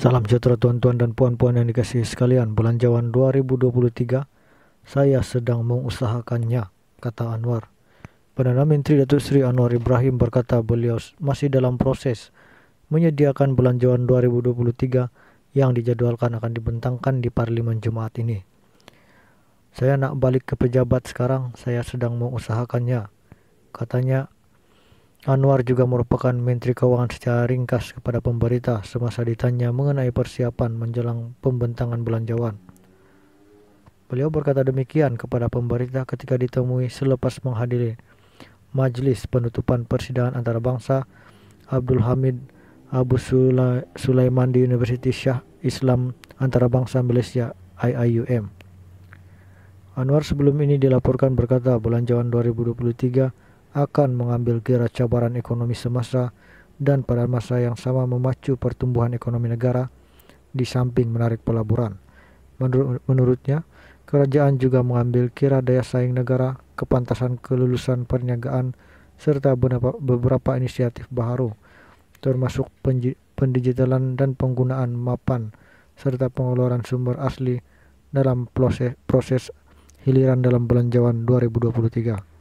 Salam sejahtera tuan-tuan dan puan-puan yang dikasihi sekalian. Bulan Jawan 2023, saya sedang mengusahakannya, kata Anwar. Perdana Menteri Datuk Seri Anwar Ibrahim berkata beliau masih dalam proses menyediakan Bulan Jawan 2023 yang dijadwalkan akan dibentangkan di Parlimen Jumat ini. Saya nak balik ke pejabat sekarang, saya sedang mengusahakannya. Katanya Anwar juga merupakan Menteri Keuangan secara ringkas kepada pemerintah semasa ditanya mengenai persiapan menjelang pembentangan belanjawan. Beliau berkata demikian kepada pemerintah ketika ditemui selepas menghadiri Majelis Penutupan Persidangan Antarabangsa Abdul Hamid Abu Sulaiman di Universiti Syah Islam Antarabangsa Malaysia IIUM. Anwar sebelum ini dilaporkan berkata belanjawan 2023 akan mengambil kira cabaran ekonomi semasa dan pada masa yang sama memacu pertumbuhan ekonomi negara di samping menarik pelaburan. Menur menurutnya, kerajaan juga mengambil kira daya saing negara, kepantasan kelulusan perniagaan, serta beberapa inisiatif baru, termasuk pendigitalan dan penggunaan mapan, serta pengeluaran sumber asli dalam proses, proses hiliran dalam belanjawan 2023.